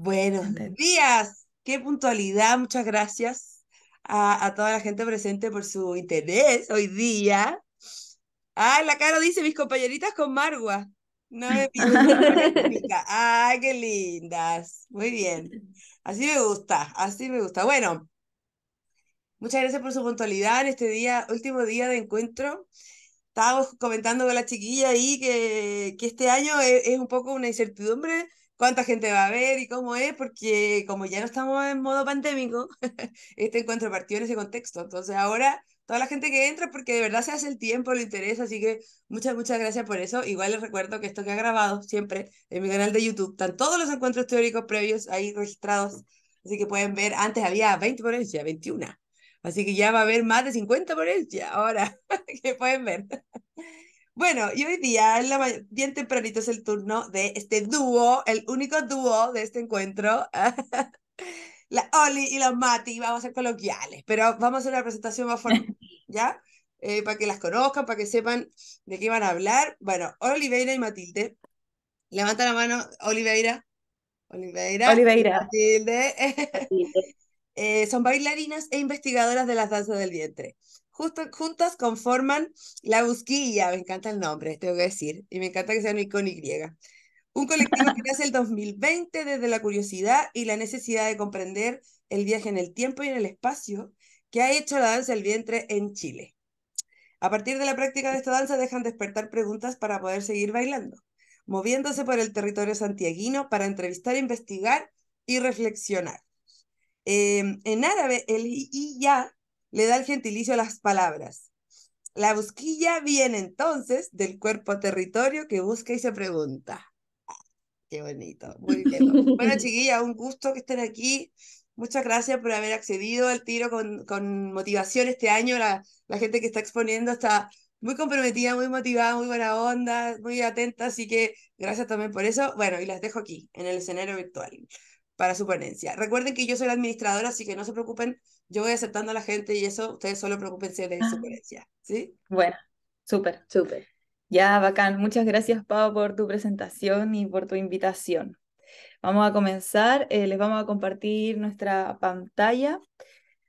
Buenos días, qué puntualidad, muchas gracias a, toda la gente presente por su interés hoy día. Ah, la cara dice mis compañeritas con Margua. No me Ah, qué lindas. Muy bien. Así me gusta, así me gusta. Bueno, muchas gracias por su puntualidad en este día, último día de encuentro estábamos comentando con la chiquilla ahí que, que este año es, un poco una incertidumbre cuánta gente va a ver y cómo es, porque como ya no estamos en modo pandémico, este encuentro partió en ese contexto. Entonces ahora toda la gente que entra, porque de verdad se hace el tiempo, le interesa, así que muchas, muchas gracias por eso. Igual les recuerdo que esto que ha grabado siempre en mi canal de YouTube, están todos los encuentros teóricos previos ahí registrados, así que pueden ver, antes había 20 ponencias, 21. Así que ya va a haber más de 50 ponencias ahora que pueden ver. Bueno, y hoy día, bien tempranito, es el turno de este dúo, el único dúo de este encuentro. la Oli y la Mati, vamos a ser coloquiales, pero vamos a hacer una presentación más formal, ¿ya? Eh, para que las conozcan, para que sepan de qué van a hablar. Bueno, Oliveira y Matilde. Levanta la mano, Oliveira. Oliveira. Matilde. Matilde. Eh, son bailarinas e investigadoras de las danzas del vientre juntas conforman la busquilla, me encanta el nombre, tengo que decir, y me encanta que sea sean con Y. Un colectivo que nace el 2020 desde la curiosidad y la necesidad de comprender el viaje en el tiempo y en el espacio que ha hecho la danza del vientre en Chile. A partir de la práctica de esta danza dejan despertar preguntas para poder seguir bailando, moviéndose por el territorio santiaguino para entrevistar, investigar y reflexionar. Em, en árabe, el ya le da el gentilicio a las palabras. La busquilla viene entonces del cuerpo territorio que busca y se pregunta. Qué bonito, muy bien. Bueno, chiquilla, un gusto que estén aquí. Muchas gracias por haber accedido al tiro con, motivación este año. La, la gente que está exponiendo está muy comprometida, muy motivada, muy buena onda, muy atenta, así que gracias también por eso. Bueno, y las dejo aquí, en el escenario virtual para su ponencia. Recuerden que yo soy la administradora, así que no se preocupen, yo voy aceptando a la gente y eso, ustedes solo preocupense de su ah. ponencia, ¿sí? Bueno, súper, súper. Ya, bacán. Muchas gracias, Pau, por tu presentación y por tu invitación. Vamos a comenzar, eh, les vamos a compartir nuestra pantalla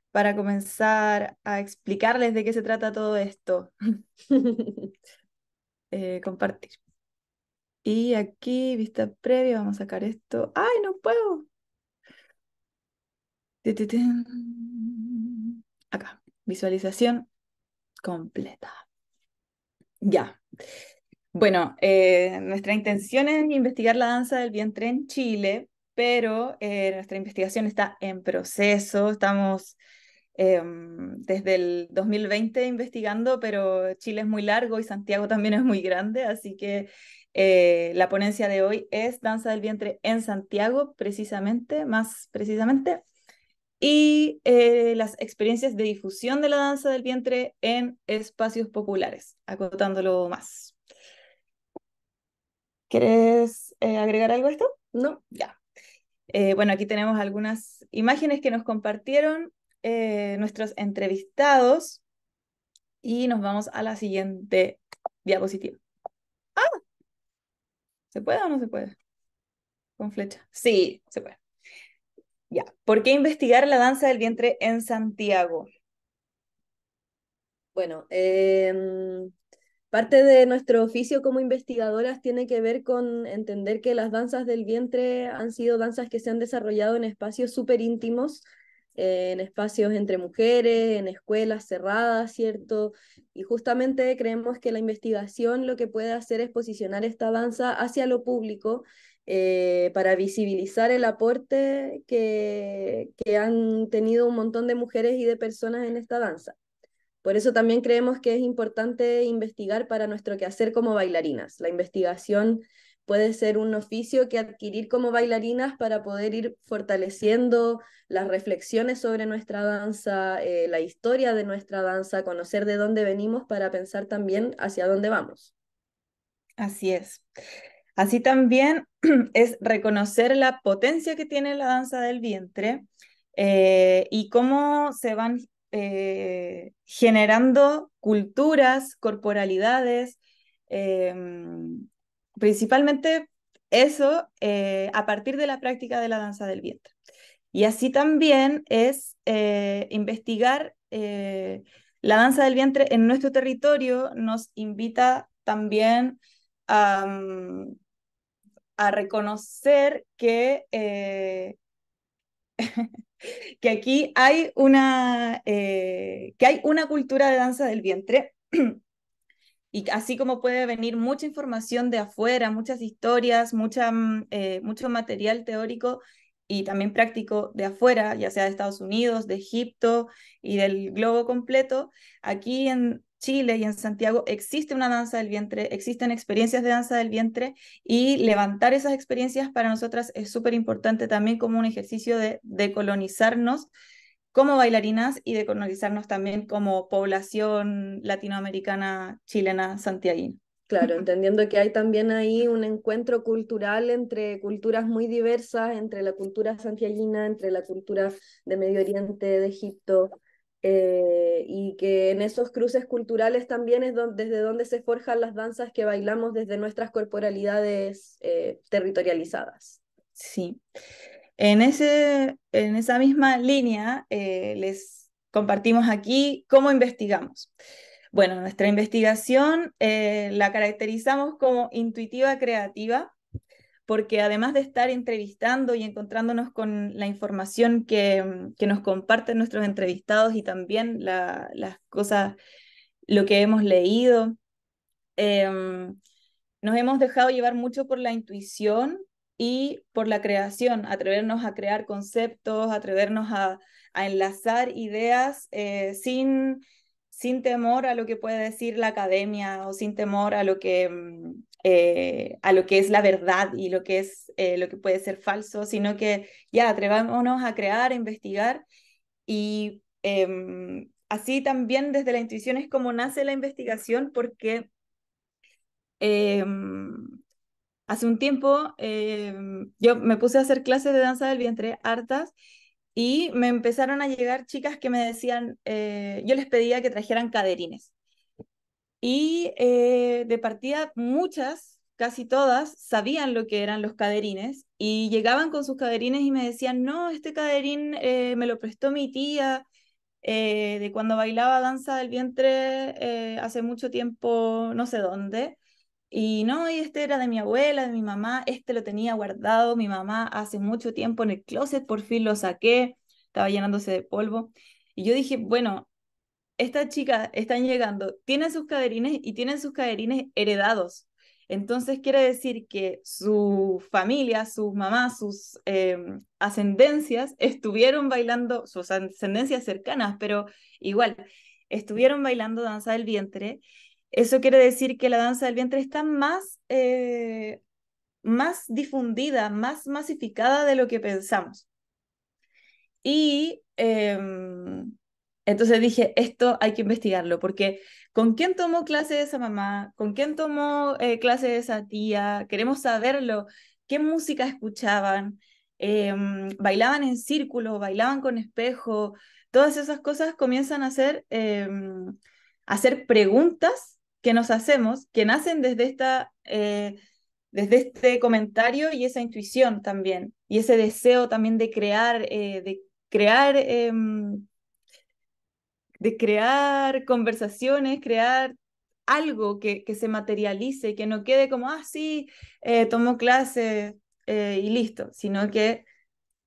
para comenzar a explicarles de qué se trata todo esto. Eh, compartir. Y aquí, vista previa, vamos a sacar esto. ¡Ay, no puedo! Acá, visualización completa. Ya. Bueno, eh, nuestra intención es investigar la danza del vientre en Chile, pero eh, nuestra investigación está en proceso. Estamos em, desde el 2020 investigando, pero Chile es muy largo y Santiago también es muy grande, así que eh, la ponencia de hoy es Danza del Vientre en Santiago, precisamente, más precisamente y eh, las experiencias de difusión de la danza del vientre en espacios populares, acotándolo más. ¿Quieres eh, agregar algo a esto? No, ya. Eh, bueno, aquí tenemos algunas imágenes que nos compartieron nuestros entrevistados y nos vamos a la siguiente diapositiva. Ah, ¿se puede o no se puede? Con flecha. Sí, se puede. Ya, ¿por qué investigar la danza del vientre en Santiago? Bueno, em, parte de nuestro oficio como investigadoras tiene que ver con entender que las danzas del vientre han sido danzas que se han desarrollado en espacios súper íntimos, eh, en espacios entre mujeres, en escuelas cerradas, ¿cierto? Y justamente creemos que la investigación lo que puede hacer es posicionar esta danza hacia lo público eh, para visibilizar el aporte que, que han tenido un montón de mujeres y de personas en esta danza. Por eso también creemos que es importante investigar para nuestro quehacer como bailarinas. La investigación puede ser un oficio que adquirir como bailarinas para poder ir fortaleciendo las reflexiones sobre nuestra danza, eh, la historia de nuestra danza, conocer de dónde venimos para pensar también hacia dónde vamos. Así es. Así también es reconocer la potencia que tiene la danza del vientre eh, y cómo se van eh, generando culturas, corporalidades, em, principalmente eso eh, a partir de la práctica de la danza del vientre. Y así también es investigar la danza del vientre en nuestro territorio, nos invita también a... Mm, a reconocer que, eh, que aquí hay una, eh, que hay una cultura de danza del vientre. y así como puede venir mucha información de afuera, muchas historias, mucha, mm, eh, mucho material teórico y también práctico de afuera, ya sea de Estados Unidos, de Egipto y del globo completo, aquí en, Chile y en Santiago existe una danza del vientre, existen experiencias de danza del vientre y levantar esas experiencias para nosotras es súper importante también como un ejercicio de decolonizarnos como bailarinas y decolonizarnos también como población latinoamericana, chilena, santiaguina. Claro, entendiendo que hay también ahí un encuentro cultural entre culturas muy diversas, entre la cultura santiaguina, entre la cultura de Medio Oriente, de Egipto, eh, y que en esos cruces culturales también es donde, desde donde se forjan las danzas que bailamos desde nuestras corporalidades eh, territorializadas. Sí. En, ese, en esa misma línea eh, les compartimos aquí cómo investigamos. Bueno, nuestra investigación la caracterizamos como intuitiva creativa porque además de estar entrevistando y encontrándonos con la información que, mm, que nos comparten nuestros entrevistados y también las cosas, lo que hemos leído, em, nos hemos dejado llevar mucho por la intuición y por la creación, atrevernos a crear conceptos, atrevernos a, enlazar ideas eh, sin, sin temor a lo que puede decir la academia o sin temor a lo que mm, eh, a lo que es la verdad y lo que es eh, lo que puede ser falso, sino que ya atrevámonos a crear, a investigar y em, así también desde la intuición es como nace la investigación porque em, hace un tiempo em, yo me puse a hacer clases de danza del vientre hartas y me empezaron a llegar chicas que me decían, eh, yo les pedía que trajeran caderines y eh, de partida, muchas, casi todas, sabían lo que eran los caderines y llegaban con sus caderines y me decían, no, este caderín eh, me lo prestó mi tía eh, de cuando bailaba danza del vientre hace mucho tiempo, no sé dónde. Y no, y este era de mi abuela, de mi mamá, este lo tenía guardado mi mamá hace mucho tiempo en el closet, por fin lo saqué, estaba llenándose de polvo. Y yo dije, bueno, estas chicas están llegando, tienen sus caderines y tienen sus caderines heredados. Entonces quiere decir que su familia, sus mamás, sus em, ascendencias estuvieron bailando, sus ascendencias cercanas, pero igual, estuvieron bailando danza del vientre. Eso quiere decir que la danza del vientre está más, eh, más difundida, más masificada de lo que pensamos. Y em, entonces dije, esto hay que investigarlo, porque ¿con quién tomó clase esa mamá? ¿Con quién tomó eh, clase esa tía? Queremos saberlo. ¿Qué música escuchaban? Em, ¿Bailaban en círculo? ¿Bailaban con espejo? Todas esas cosas comienzan a ser, em, hacer preguntas que nos hacemos, que nacen desde, esta, eh, desde este comentario y esa intuición también, y ese deseo también de crear, eh, de crear em, de crear conversaciones, crear algo que, que se materialice, que no quede como, ah, sí, eh, tomo clase eh, y listo, sino que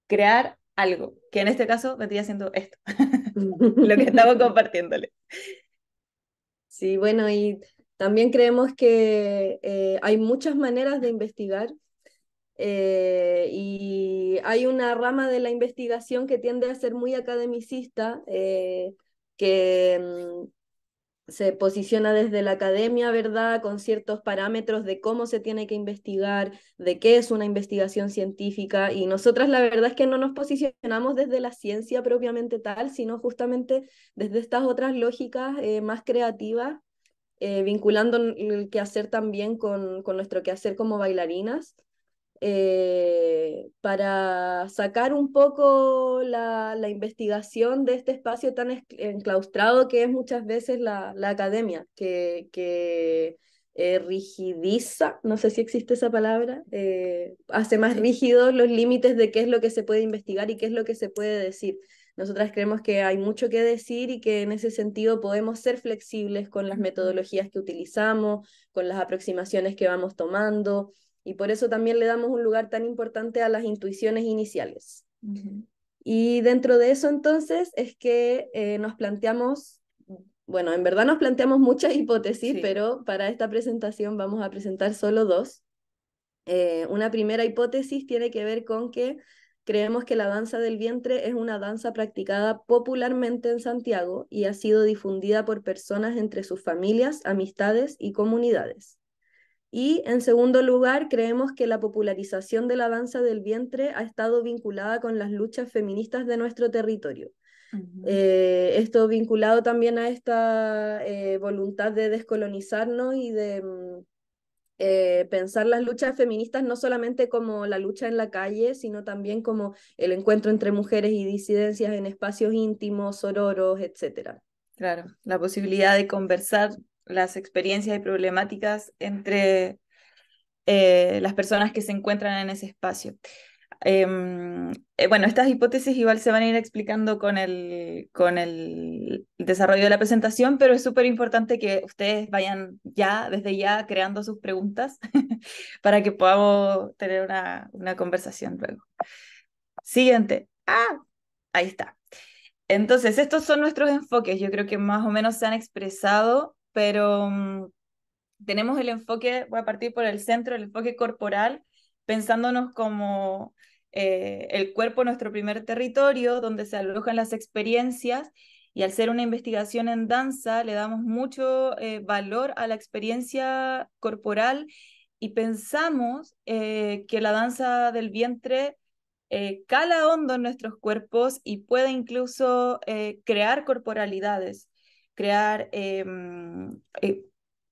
crear algo, que en este caso vendría siendo esto, lo que estamos compartiéndole. Sí, bueno, y también creemos que eh, hay muchas maneras de investigar y hay una rama de la investigación que tiende a ser muy academicista, que mm, se posiciona desde la academia, ¿verdad?, con ciertos parámetros de cómo se tiene que investigar, de qué es una investigación científica, y nosotras la verdad es que no nos posicionamos desde la ciencia propiamente tal, sino justamente desde estas otras lógicas eh, más creativas, eh, vinculando el quehacer también con, con nuestro quehacer como bailarinas. Eh, para sacar un poco la, investigación de este espacio tan enclaustrado que es muchas veces la, academia, que, que eh, rigidiza, no sé si existe esa palabra, eh, hace más rígidos los límites de qué es lo que se puede investigar y qué es lo que se puede decir. Nosotras creemos que hay mucho que decir y que en ese sentido podemos ser flexibles con las metodologías que utilizamos, con las aproximaciones que vamos tomando, y por eso también le damos un lugar tan importante a las intuiciones iniciales. Y dentro de eso entonces es que eh, nos planteamos, bueno, en verdad nos planteamos muchas hipótesis, pero para esta presentación vamos a presentar solo dos. Eh, una primera hipótesis tiene que ver con que creemos que la danza del vientre es una danza practicada popularmente en Santiago y ha sido difundida por personas entre sus familias, amistades y comunidades. Y en segundo lugar, creemos que la popularización de la danza del vientre ha estado vinculada con las luchas feministas de nuestro territorio. Eh, esto vinculado también a esta eh, voluntad de descolonizarnos y de mm, eh, pensar las luchas feministas no solamente como la lucha en la calle, sino también como el encuentro entre mujeres y disidencias en espacios íntimos, sororos, etc. Claro, la posibilidad de conversar las experiencias y problemáticas entre eh, las personas que se encuentran en ese espacio. Em, eh, bueno, estas hipótesis igual se van a ir explicando con el, con el desarrollo de la presentación, pero es súper importante que ustedes vayan ya, desde ya, creando sus preguntas para que podamos tener una, una conversación luego. Siguiente. Ah, ahí está. Entonces, estos son nuestros enfoques. Yo creo que más o menos se han expresado pero mm, tenemos el enfoque, voy a partir por el centro, el enfoque corporal, pensándonos como eh, el cuerpo, nuestro primer territorio, donde se alojan las experiencias. Y al ser una investigación en danza, le damos mucho eh, valor a la experiencia corporal y pensamos eh, que la danza del vientre cala hondo en nuestros cuerpos y puede incluso crear corporalidades crear, em, eh,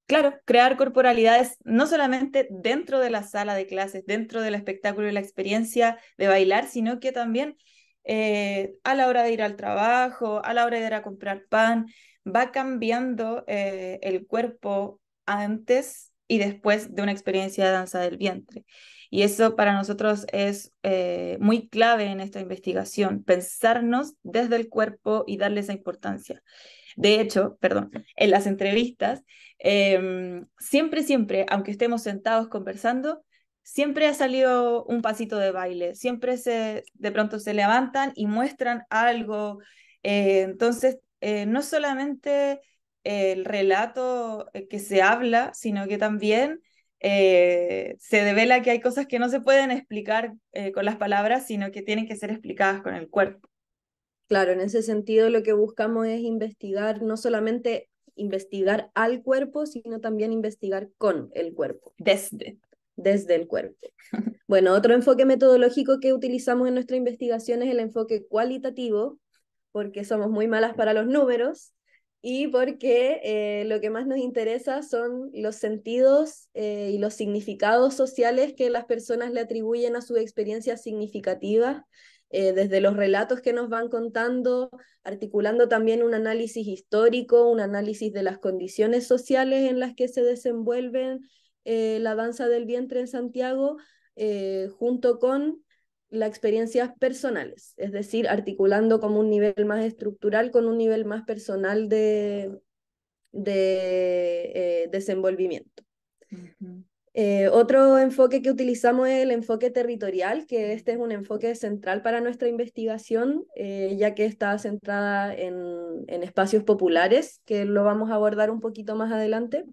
claro, crear corporalidades no solamente dentro de la sala de clases, dentro del espectáculo y la experiencia de bailar, sino que también eh, a la hora de ir al trabajo, a la hora de ir a comprar pan, va cambiando eh, el cuerpo antes y después de una experiencia de danza del vientre. Y eso para nosotros es muy clave en esta investigación, pensarnos desde el cuerpo y darle esa importancia. De hecho, perdón, en las entrevistas, em, siempre, siempre, aunque estemos sentados conversando, siempre ha salido un pasito de baile, siempre se, de pronto se levantan y muestran algo. Eh, entonces, eh, no solamente el relato eh, que se habla, sino que también se devela que hay cosas que no se pueden explicar con las palabras, sino que tienen que ser explicadas con el cuerpo. Claro, en ese sentido lo que buscamos es investigar, no solamente investigar al cuerpo, sino también investigar con el cuerpo. Desde. Desde el cuerpo. bueno, otro enfoque metodológico que utilizamos en nuestra investigación es el enfoque cualitativo, porque somos muy malas para los números y porque eh, lo que más nos interesa son los sentidos eh, y los significados sociales que las personas le atribuyen a su experiencia significativa. Eh, desde los relatos que nos van contando, articulando también un análisis histórico, un análisis de las condiciones sociales en las que se desenvuelven eh, la danza del vientre en Santiago, eh, junto con las experiencias personales, es decir, articulando como un nivel más estructural con un nivel más personal de, de desenvolvimiento. Eh, otro enfoque que utilizamos es el enfoque territorial, que este es un enfoque central para nuestra investigación, eh, ya que está centrada en, en, espacios populares, que lo vamos a abordar un poquito más adelante.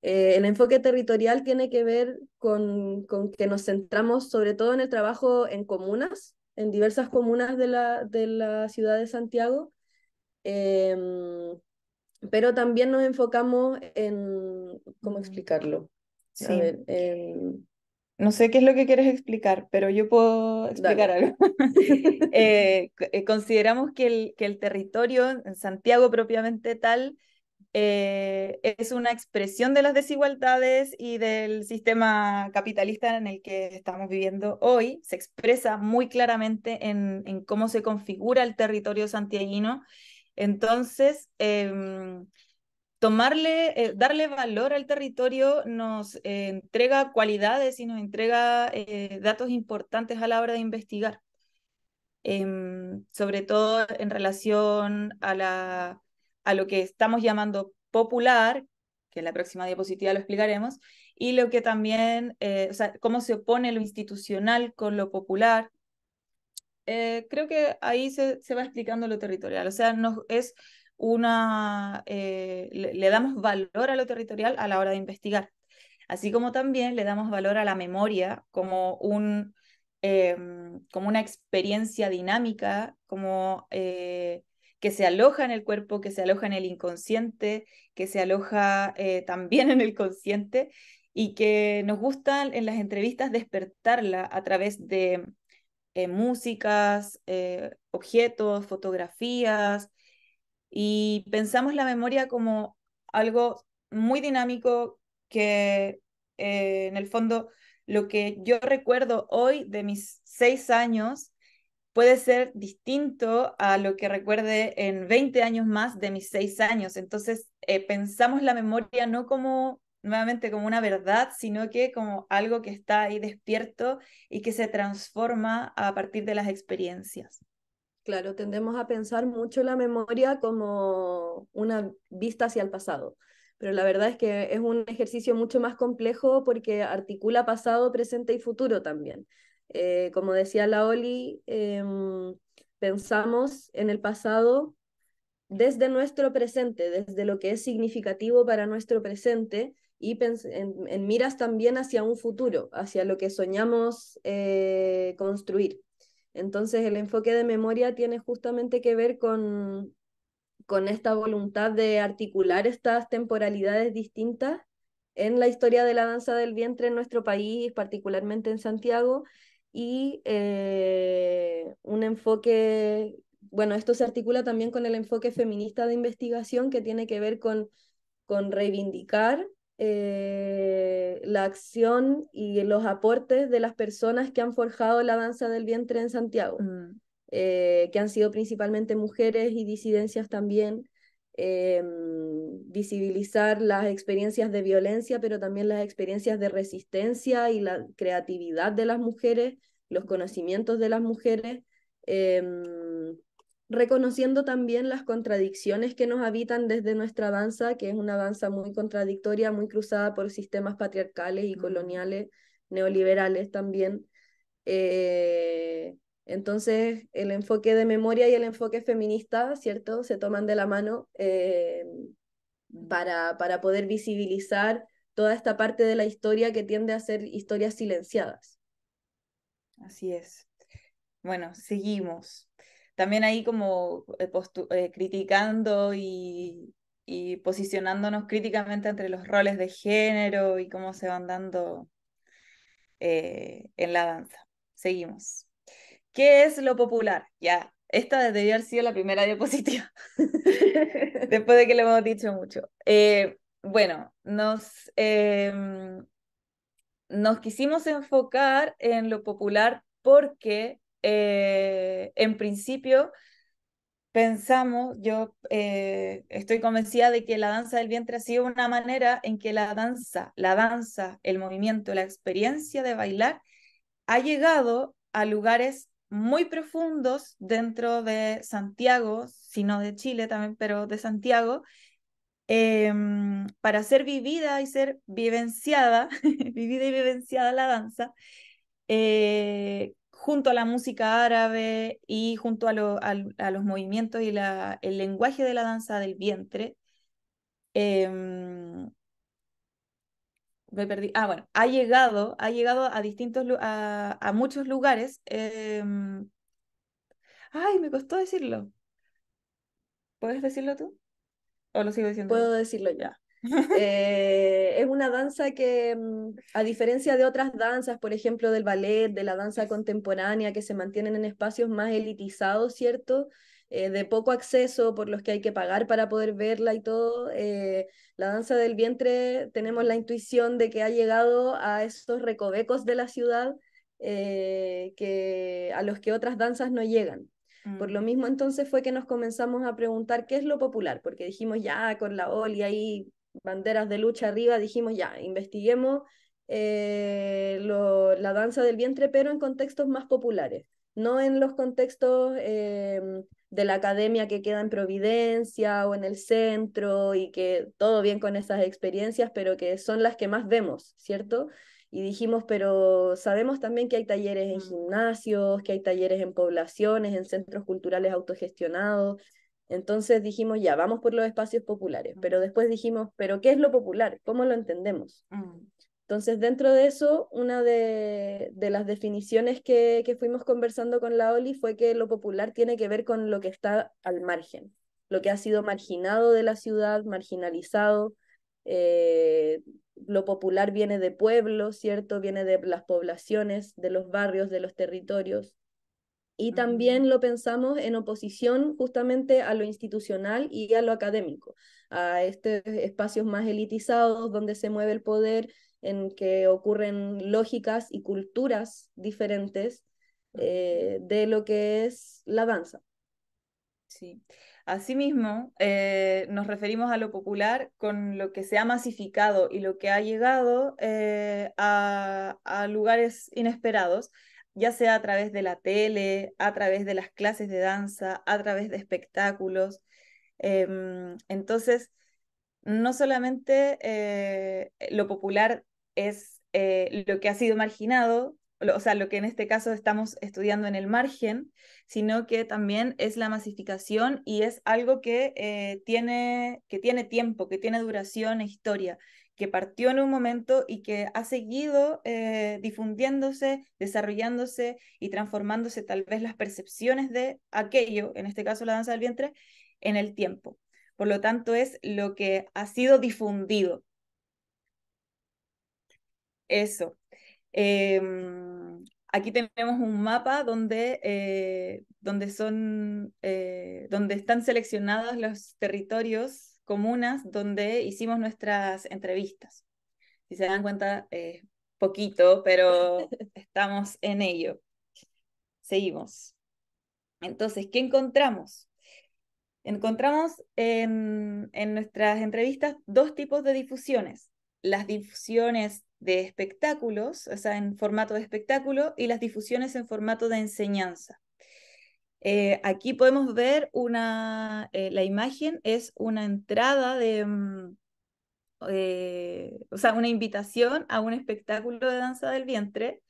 Eh, el enfoque territorial tiene que ver con, con, que nos centramos sobre todo en el trabajo en comunas, en diversas comunas de la, de la ciudad de Santiago em, pero también nos enfocamos en, ¿cómo explicarlo? Em, no sé qué es lo que quieres explicar, pero yo puedo explicar algo. Eh, eh, consideramos que el, que el territorio, en Santiago propiamente tal, eh, es una expresión de las desigualdades y del sistema capitalista en el que estamos viviendo hoy. Se expresa muy claramente en, en cómo se configura el territorio santiaguino. Entonces, em, tomarle, eh, darle valor al territorio nos entrega cualidades y nos entrega eh, datos importantes a la hora de investigar, em, sobre todo en relación a, la, a lo que estamos llamando popular, que en la próxima diapositiva lo explicaremos, y lo que también, eh, o sea, cómo se opone lo institucional con lo popular. creo que ahí se, se va explicando lo territorial, o sea, no es una, eh, le, damos valor a lo territorial a la hora de investigar, así como también le damos valor a la memoria como, un, em, como una experiencia dinámica, como eh, que se aloja en el cuerpo, que se aloja en el inconsciente, que se aloja eh, también en el consciente y que nos gusta en las entrevistas despertarla a través de músicas, objetos, fotografías, y pensamos la memoria como algo muy dinámico que eh, en el fondo lo que yo recuerdo hoy de mis seis años puede ser distinto a lo que recuerde en 20 años más de mis seis años. Entonces, eh, pensamos la memoria no como nuevamente como una verdad, sino que como algo que está ahí despierto y que se transforma a partir de las experiencias. Claro, tendemos a pensar mucho la memoria como una vista hacia el pasado, pero la verdad es que es un ejercicio mucho más complejo porque articula pasado, presente y futuro también. Eh, como decía la Oli, em, pensamos en el pasado desde nuestro presente, desde lo que es significativo para nuestro presente y en, miras también hacia un futuro, hacia lo que soñamos eh, construir. Entonces el enfoque de memoria tiene justamente que ver con, con esta voluntad de articular estas temporalidades distintas en la historia de la danza del vientre en nuestro país, particularmente en Santiago, y eh, un enfoque, bueno, esto se articula también con el enfoque feminista de investigación que tiene que ver con, con reivindicar eh, la acción y los aportes de las personas que han forjado la danza del vientre en Santiago, mm. eh, que han sido principalmente mujeres y disidencias también, eh, visibilizar las experiencias de violencia, pero también las experiencias de resistencia y la creatividad de las mujeres, los conocimientos de las mujeres. Em, reconociendo también las contradicciones que nos habitan desde nuestra danza, que es una danza muy contradictoria, muy cruzada por sistemas patriarcales y coloniales, neoliberales también. Eh, entonces, el enfoque de memoria y el enfoque feminista, ¿cierto?, se toman de la mano eh, para, para poder visibilizar toda esta parte de la historia que tiende a ser historias silenciadas. Así es. Bueno, seguimos también ahí como eh, eh, criticando y, posicionándonos críticamente entre los roles de género y cómo se van dando eh, en la danza. Seguimos. ¿Qué es lo popular? Ya, esta debería haber sido la primera diapositiva, después de que lo hemos dicho mucho. bueno, nos, em, nos quisimos enfocar en lo popular porque eh, en principio pensamos, yo eh, estoy convencida de que la danza del vientre ha sido una manera en que la danza, la danza, el movimiento, la experiencia de bailar ha llegado a lugares muy profundos dentro de Santiago, sino de Chile también, pero de Santiago, em, para ser vivida y ser vivenciada, vivida y vivenciada la danza, eh, junto a la música árabe y junto a, los movimientos y el lenguaje de la danza del vientre. Em, me perdí. Ah, bueno, ha llegado, ha llegado a distintos a, muchos lugares. Em, ay, me costó decirlo. ¿Puedes decirlo tú? ¿O lo sigo diciendo? Puedo decirlo ya. Eh, es una danza que, mm, a diferencia de otras danzas, por ejemplo, del ballet, de la danza contemporánea, que se mantienen en espacios más elitizados, ¿cierto? Eh, de poco acceso, por los que hay que pagar para poder verla y todo. Eh, la danza del vientre, tenemos la intuición de que ha llegado a estos recovecos de la ciudad que, a los que otras danzas no llegan. Por lo mm. mismo entonces fue que nos comenzamos a preguntar qué es lo popular, porque dijimos ya con la Oli ahí banderas de lucha arriba, dijimos ya, investiguemos eh, la danza del vientre, pero en contextos más populares, no en los contextos em, de la academia que queda en Providencia o en el centro y que todo bien con esas experiencias, pero que son las que más vemos, ¿cierto? Y dijimos, pero sabemos también que hay talleres en mm. gimnasios, que hay talleres en poblaciones, en centros culturales autogestionados, entonces dijimos, ya, vamos por los espacios populares, mm. pero después dijimos, pero ¿qué es lo popular? ¿Cómo lo entendemos? Mm. Entonces, dentro de eso, una de, las definiciones que, fuimos conversando con la Oli fue que lo popular tiene que ver con lo que está al margen, lo que ha sido marginado de la ciudad, marginalizado. Eh, lo popular viene de pueblos, ¿cierto? Viene de las poblaciones, de los barrios, de los territorios y también lo pensamos en oposición justamente a lo institucional y a lo académico, a estos espacios más elitizados donde se mueve el poder, en que ocurren lógicas y culturas diferentes eh, de lo que es la danza. Sí. Asimismo, eh, nos referimos a lo popular con lo que se ha masificado y lo que ha llegado eh, a lugares inesperados ya sea a través de la tele, a través de las clases de danza, a través de espectáculos. Em, entonces, no solamente eh, lo popular es eh, lo que ha sido marginado, o sea, lo que en este caso estamos estudiando en el margen, sino que también es la masificación y es algo que, eh, tiene, que tiene tiempo, que tiene duración e historia que partió en un momento y que ha seguido eh, difundiéndose, desarrollándose y transformándose tal vez las percepciones de aquello, en este caso la danza del vientre, en el tiempo. Por lo tanto, es lo que ha sido difundido. Eso. Em, aquí tenemos un mapa donde, eh, donde, son, eh, donde están seleccionados los territorios comunas donde hicimos nuestras entrevistas. Si se dan cuenta, es poquito, pero estamos en ello. Seguimos. Entonces, ¿qué encontramos? Encontramos en nuestras entrevistas dos tipos de difusiones. Las difusiones de espectáculos, o sea, en formato de espectáculo, y las difusiones en formato de enseñanza. Eh, aquí podemos ver una, eh, la imagen es una entrada de, mm, eh, o sea, una invitación a un espectáculo de danza del vientre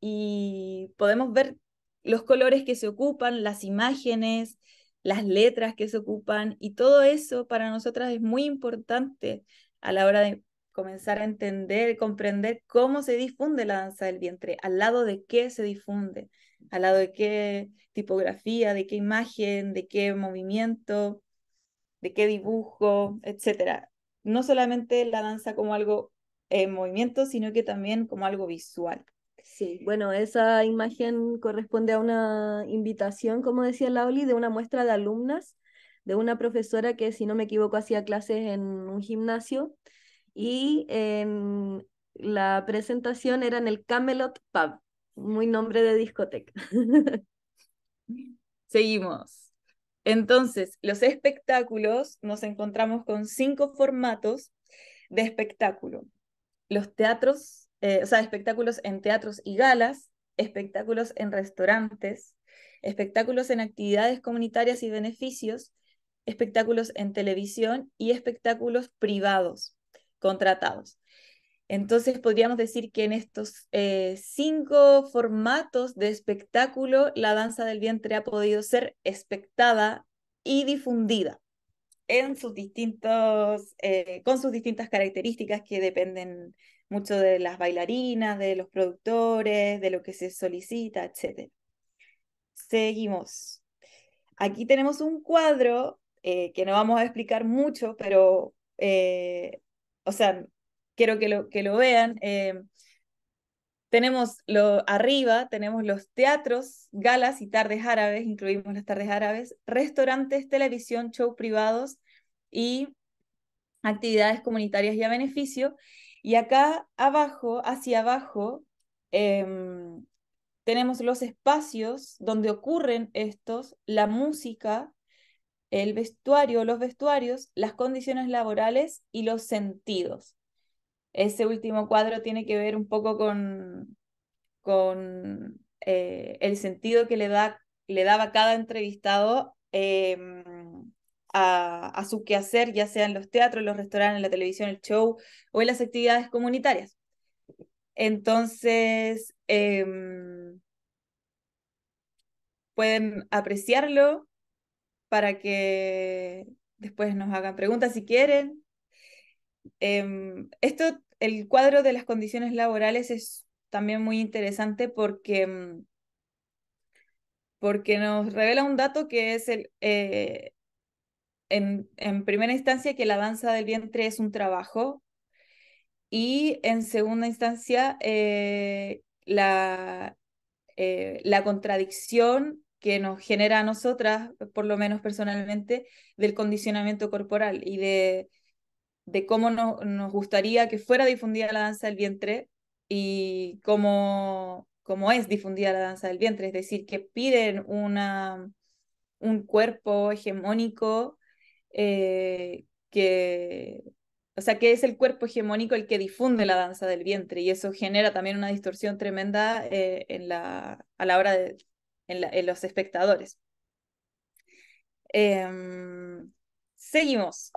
y podemos ver los colores que se ocupan, las imágenes, las letras que se ocupan y todo eso para nosotras es muy importante a la hora de comenzar a entender, comprender cómo se difunde la danza del vientre, al lado de qué se difunde al lado de qué tipografía, de qué imagen, de qué movimiento, de qué dibujo, etc. No solamente la danza como algo en movimiento, sino que también como algo visual. Sí, bueno, esa imagen corresponde a una invitación, como decía Lauli, de una muestra de alumnas, de una profesora que, si no me equivoco, hacía clases en un gimnasio y en la presentación era en el Camelot Pub muy nombre de discoteca. Seguimos. Entonces, los espectáculos, nos encontramos con cinco formatos de espectáculo. Los teatros, eh, o sea, espectáculos en teatros y galas, espectáculos en restaurantes, espectáculos en actividades comunitarias y beneficios, espectáculos en televisión y espectáculos privados contratados. Entonces podríamos decir que en estos eh, cinco formatos de espectáculo, la danza del vientre ha podido ser espectada y difundida en sus distintos, eh, con sus distintas características que dependen mucho de las bailarinas, de los productores, de lo que se solicita, etc. Seguimos. Aquí tenemos un cuadro eh, que no vamos a explicar mucho, pero, o sea, quiero que lo, que lo vean. Eh, tenemos lo, arriba, tenemos los teatros, galas y tardes árabes, incluimos las tardes árabes, restaurantes, televisión, show privados y actividades comunitarias y a beneficio. Y acá abajo, hacia abajo, em, tenemos los espacios donde ocurren estos, la música, el vestuario, los vestuarios, las condiciones laborales y los sentidos. Ese último cuadro tiene que ver un poco con, con eh, el sentido que le, da, le daba cada entrevistado em, a, su quehacer, ya sea en los teatros, los restaurantes, la televisión, el show o en las actividades comunitarias. Entonces, em, pueden apreciarlo para que después nos hagan preguntas si quieren Em, esto, el cuadro de las condiciones laborales es también muy interesante porque, mm, porque nos revela un dato que es el, eh, en, primera instancia que la danza del vientre es un trabajo y en segunda instancia eh, la, eh, la contradicción que nos genera a nosotras, por lo menos personalmente, del condicionamiento corporal y de, de cómo nos gustaría que fuera difundida la danza del vientre y cómo, cómo es difundida la danza del vientre, es decir, que piden una, un cuerpo hegemónico eh, que, o sea, que es el cuerpo hegemónico el que difunde la danza del vientre y eso genera también una distorsión tremenda eh, en la, a la hora de en, los espectadores. Em, seguimos.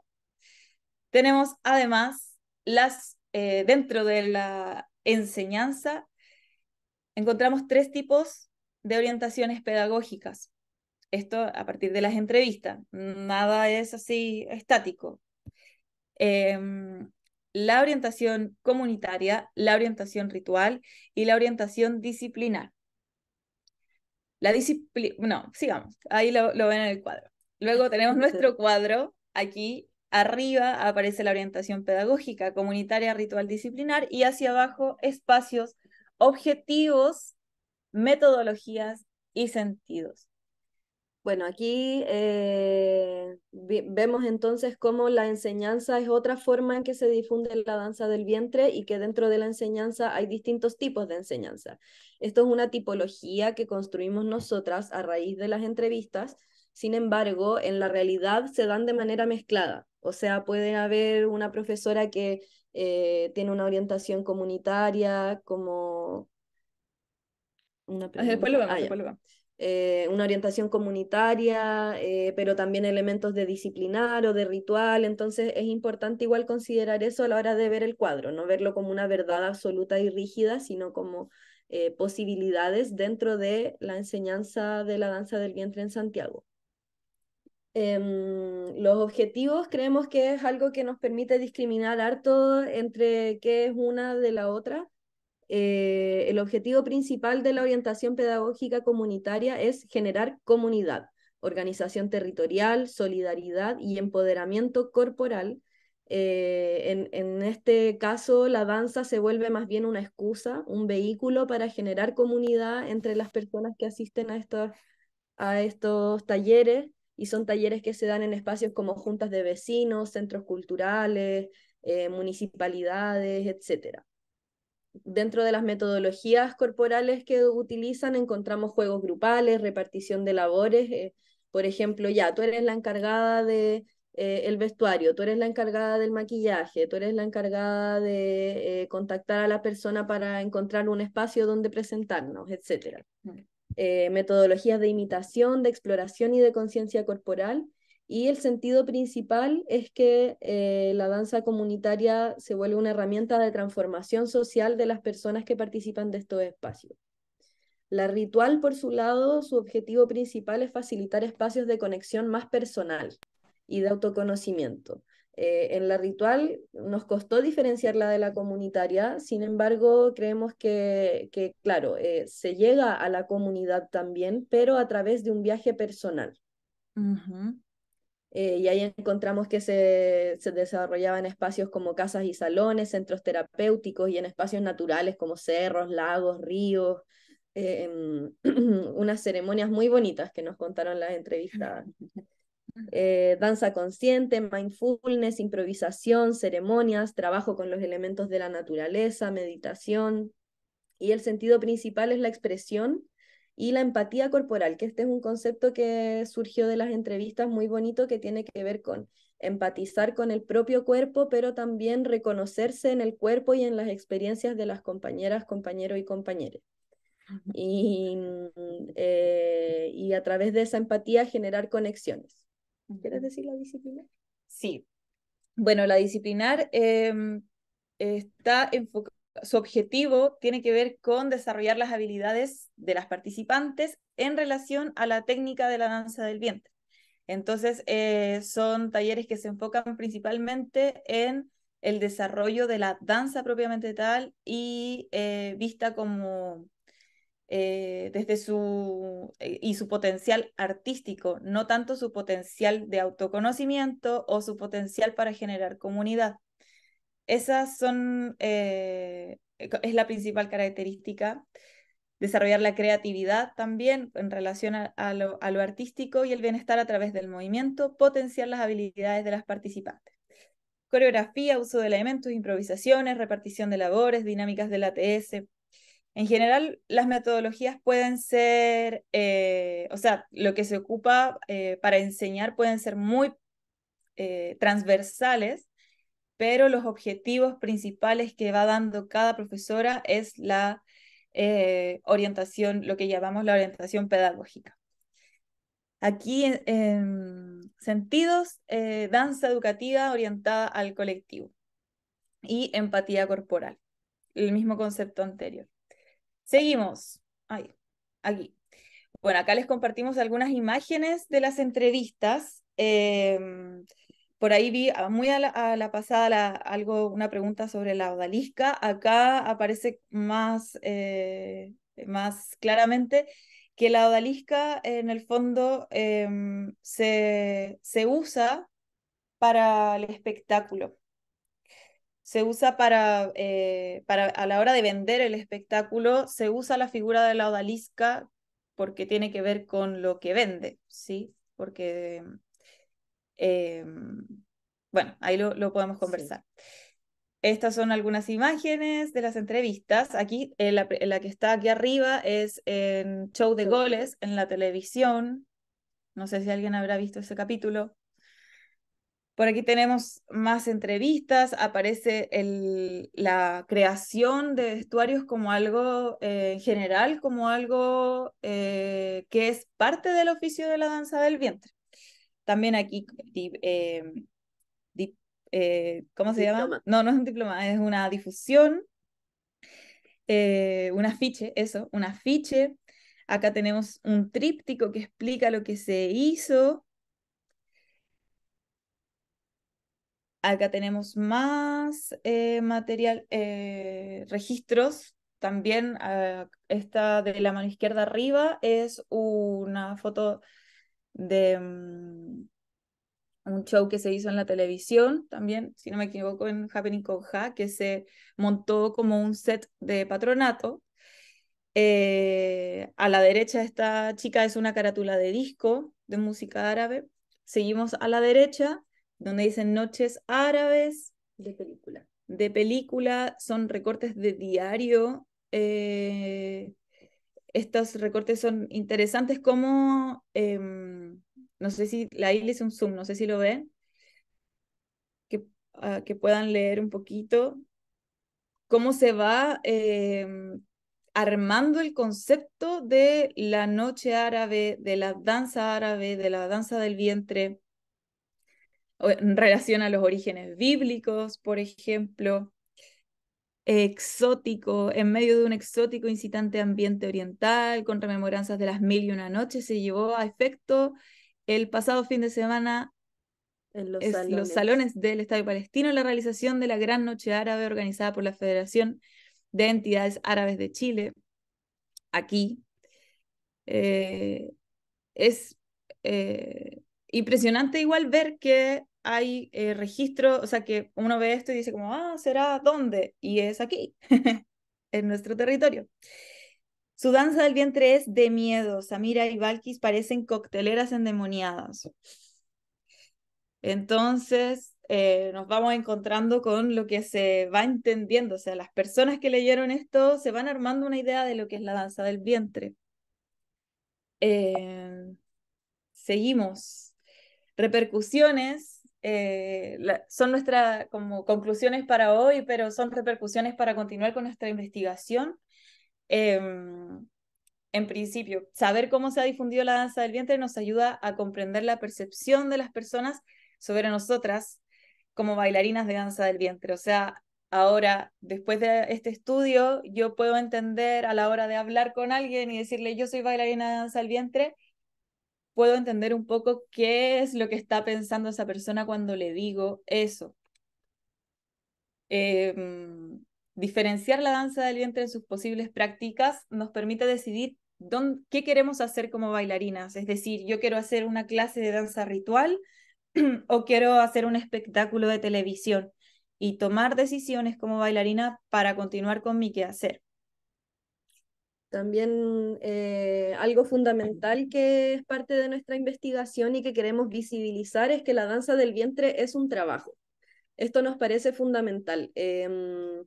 Tenemos además las, eh, dentro de la enseñanza, encontramos tres tipos de orientaciones pedagógicas. Esto a partir de las entrevistas. Nada es así estático. Em, la orientación comunitaria, la orientación ritual y la orientación disciplinar. La disciplina, no, sigamos, ahí lo, lo ven en el cuadro. Luego tenemos nuestro cuadro aquí Arriba aparece la orientación pedagógica, comunitaria, ritual disciplinar y hacia abajo espacios, objetivos, metodologías y sentidos. Bueno, aquí eh, vemos entonces cómo la enseñanza es otra forma en que se difunde la danza del vientre y que dentro de la enseñanza hay distintos tipos de enseñanza. Esto es una tipología que construimos nosotras a raíz de las entrevistas sin embargo, en la realidad se dan de manera mezclada. O sea, puede haber una profesora que eh, tiene una orientación comunitaria, como... Una ah, ah, eh, una orientación comunitaria, eh, pero también elementos de disciplinar o de ritual. Entonces es importante igual considerar eso a la hora de ver el cuadro, no verlo como una verdad absoluta y rígida, sino como posibilidades dentro de la enseñanza de la danza del vientre en Santiago. Em, los objetivos creemos que es algo que nos permite discriminar harto entre qué es una de la otra. Eh, el objetivo principal de la orientación pedagógica comunitaria es generar comunidad, organización territorial, solidaridad y empoderamiento corporal. Eh, en, en este caso, la danza se vuelve más bien una excusa, un vehículo para generar comunidad entre las personas que asisten a estos, a estos talleres y son talleres que se dan en espacios como juntas de vecinos, centros culturales, eh, municipalidades, etc. Dentro de las metodologías corporales que utilizan encontramos juegos grupales, repartición de labores, eh, por ejemplo, ya, tú eres la encargada de eh, el vestuario, tú eres la encargada del maquillaje, tú eres la encargada de contactar a la persona para encontrar un espacio donde presentarnos, etc. Eh, metodologías de imitación, de exploración y de conciencia corporal. Y el sentido principal es que eh, la danza comunitaria se vuelve una herramienta de transformación social de las personas que participan de estos espacios. La ritual, por su lado, su objetivo principal es facilitar espacios de conexión más personal y de autoconocimiento, eh, en la ritual nos costó diferenciarla de la comunitaria, sin embargo, creemos que, que claro, eh, se llega a la comunidad también, pero a través de un viaje personal. Eh, y ahí encontramos que se, se en espacios como casas y salones, centros terapéuticos y en espacios naturales como cerros, lagos, ríos, em, unas ceremonias muy bonitas que nos contaron las entrevistadas. Eh, danza consciente, mindfulness, improvisación, ceremonias, trabajo con los elementos de la naturaleza, meditación. Y el sentido principal es la expresión y la empatía corporal, que este es un concepto que surgió de las entrevistas muy bonito que tiene que ver con empatizar con el propio cuerpo, pero también reconocerse en el cuerpo y en las experiencias de las compañeras, compañeros y compañeras. Mm, eh, y a través de esa empatía generar conexiones. ¿Quieres decir la disciplinar? Sí. Bueno, la disciplinar em, está enfocada, su objetivo tiene que ver con desarrollar las habilidades de las participantes en relación a la técnica de la danza del vientre. Entonces, eh, son talleres que se enfocan principalmente en el desarrollo de la danza propiamente tal y eh, vista como eh, desde su eh, y su potencial artístico, no tanto su potencial de autoconocimiento o su potencial para generar comunidad. Esas son eh, es la principal característica. Desarrollar la creatividad también en relación a, lo, a lo artístico y el bienestar a través del movimiento, potenciar las habilidades de las participantes coreografía, uso de elementos, improvisaciones, repartición de labores, dinámicas del ATS, en general, las metodologías pueden ser, eh, o sea, lo que se ocupa eh, para enseñar pueden ser muy eh, transversales, pero los objetivos principales que va dando cada profesora es la orientación, lo que llamamos la orientación pedagógica. Aquí en sentidos, danza educativa orientada al colectivo y empatía corporal, el mismo concepto anterior. Seguimos. Ahí, aquí. Bueno, acá les compartimos algunas imágenes de las entrevistas. Em, por ahí vi ah, muy a la, pasada algo, una pregunta sobre la odalisca. Acá aparece más, eh, más claramente que la odalisca en el fondo em, se, se usa para el espectáculo se usa para, eh, para, a la hora de vender el espectáculo, se usa la figura de la odalisca porque tiene que ver con lo que vende, ¿sí? Porque, eh, bueno, ahí lo, podemos conversar. Estas son algunas imágenes de las entrevistas. Aquí, eh, la, la, que está aquí arriba es en Show de Goles en la televisión. No sé si alguien habrá visto ese capítulo. Por aquí tenemos más entrevistas, aparece el, la creación de vestuarios como algo eh, en general, como algo eh, que es parte del oficio de la danza del vientre. También aquí, eh, ¿cómo se llama? No, no es un diploma, es una difusión, un afiche, eso, un afiche. Acá tenemos un tríptico que explica lo que se hizo Acá tenemos más eh, material, eh, registros. También ah, esta de la mano izquierda arriba es una foto de mm, un show que se hizo en la televisión, también, si no me equivoco, en Happening con Ja, que se montó como un set de patronato. Eh, a la derecha esta chica es una carátula de disco de música árabe. Seguimos a la derecha donde dicen noches árabes. De película. De película, son recortes de diario. Eh, estos recortes son interesantes como, em, no sé si, la isla es un zoom, no sé si lo ven, que, ah, que puedan leer un poquito cómo se va em, armando el concepto de la noche árabe, de la danza árabe, de la danza del vientre en relación a los orígenes bíblicos, por ejemplo, exótico, en medio de un exótico incitante ambiente oriental, con rememoranzas de las mil y una noches, se llevó a efecto el pasado fin de semana en los, salones. del estado Palestino la realización de la Gran Noche Árabe organizada por la Federación de Entidades Árabes de Chile, aquí. Eh, es eh, impresionante igual ver que hay eh, registro, o sea, que uno ve esto y dice como, ah, ¿será dónde? Y es aquí, en nuestro territorio. Su danza del vientre es de miedo. Samira y Valkis parecen cocteleras endemoniadas. Entonces, eh, nos vamos encontrando con lo que se va entendiendo. O sea, las personas que leyeron esto se van armando una idea de lo que es la danza del vientre. Eh, seguimos repercusiones, eh, son nuestras como conclusiones para hoy, pero son repercusiones para continuar con nuestra investigación. Em, en principio, saber cómo se ha difundido la danza del vientre nos ayuda a comprender la percepción de las personas sobre nosotras como bailarinas de danza del vientre. O sea, ahora, después de este estudio, yo puedo entender a la hora de hablar con alguien y decirle, yo soy bailarina de danza del vientre, puedo entender un poco qué es lo que está pensando esa persona cuando le digo eso. Em, diferenciar la danza del vientre en sus posibles prácticas nos permite decidir qué queremos hacer como bailarinas. Es decir, yo quiero hacer una clase de danza ritual o quiero hacer un espectáculo de televisión y tomar decisiones como bailarina para continuar con mi quehacer. También eh, algo fundamental que es parte de nuestra investigación y que queremos visibilizar es que la danza del vientre es un trabajo. Esto nos parece fundamental. Em,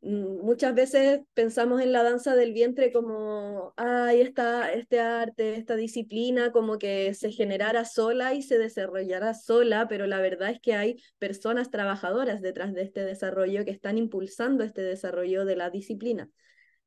mm, muchas veces pensamos en la danza del vientre como, ay, está este arte, esta disciplina, como que se generará sola y se desarrollará sola, pero la verdad es que hay personas trabajadoras detrás de este desarrollo que están impulsando este desarrollo de la disciplina.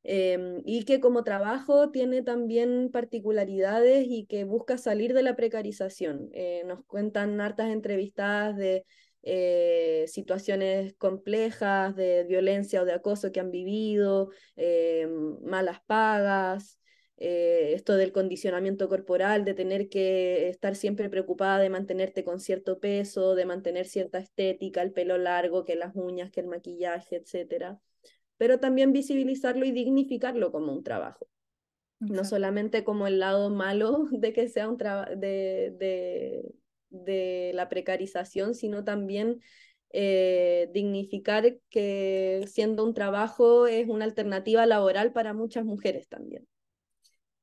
Em, y que como trabajo tiene también particularidades y que busca salir de la precarización. Eh, nos cuentan hartas entrevistadas de eh, situaciones complejas, de violencia o de acoso que han vivido, em, malas pagas. Eh, esto del condicionamiento corporal, de tener que estar siempre preocupada de mantenerte con cierto peso, de mantener cierta estética, el pelo largo, que las uñas, que el maquillaje, etcétera pero también visibilizarlo y dignificarlo como un trabajo. No solamente como el lado malo de que sea un de, de, la precarización, sino también eh, dignificar que siendo un trabajo es una alternativa laboral para muchas mujeres también.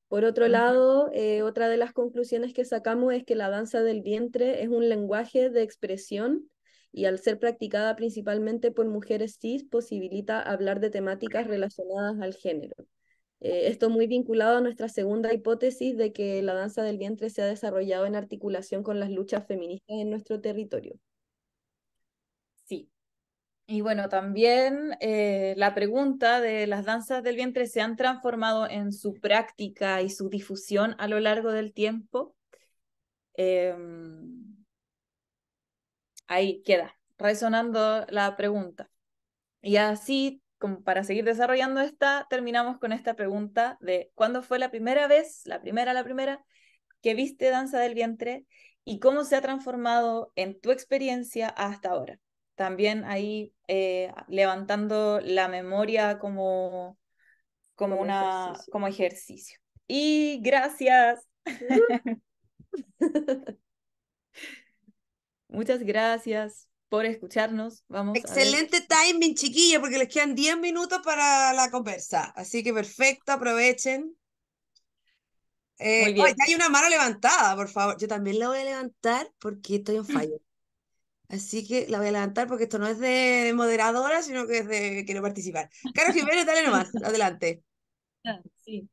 Por otro lado, eh, otra de las conclusiones que sacamos es que la danza del vientre es un lenguaje de expresión y al ser practicada principalmente por mujeres cis, posibilita hablar de temáticas relacionadas al género. Eh, esto muy vinculado a nuestra segunda hipótesis de que la danza del vientre se ha desarrollado en articulación con las luchas feministas en nuestro territorio. Sí. Y bueno, también eh, la pregunta de las danzas del vientre se han transformado en su práctica y su difusión a lo largo del tiempo. Em, ahí queda, resonando la pregunta. Y así, como para seguir desarrollando esta, terminamos con esta pregunta de cuándo fue la primera vez, la primera, la primera, que viste danza del vientre y cómo se ha transformado en tu experiencia hasta ahora. También ahí eh, levantando la memoria como, como, una, como ejercicio. Y gracias. Uh. Muchas gracias por escucharnos. Vamos Excelente timing, chiquilla, porque les quedan 10 minutos para la conversa. Así que perfecto, aprovechen. Eh, hay una mano levantada, por favor. Yo también la voy a levantar porque estoy en mm. fallo. Así que la voy a levantar porque esto no es de moderadora, sino que es de quiero participar. Caro Jiménez, dale nomás, adelante. Ah, sí.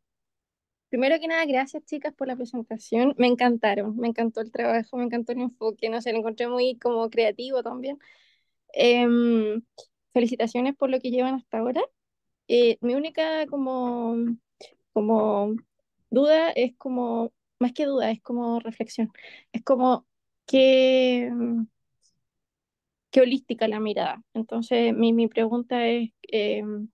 Primero que nada, gracias chicas por la presentación. Me encantaron, me encantó el trabajo, me encantó el enfoque, no sé, lo encontré muy como creativo también. Em, felicitaciones por lo que llevan hasta ahora. Eh, mi única como, como duda es como, más que duda, es como reflexión. Es como que qué holística la mirada. Entonces, mi, mi pregunta es, em,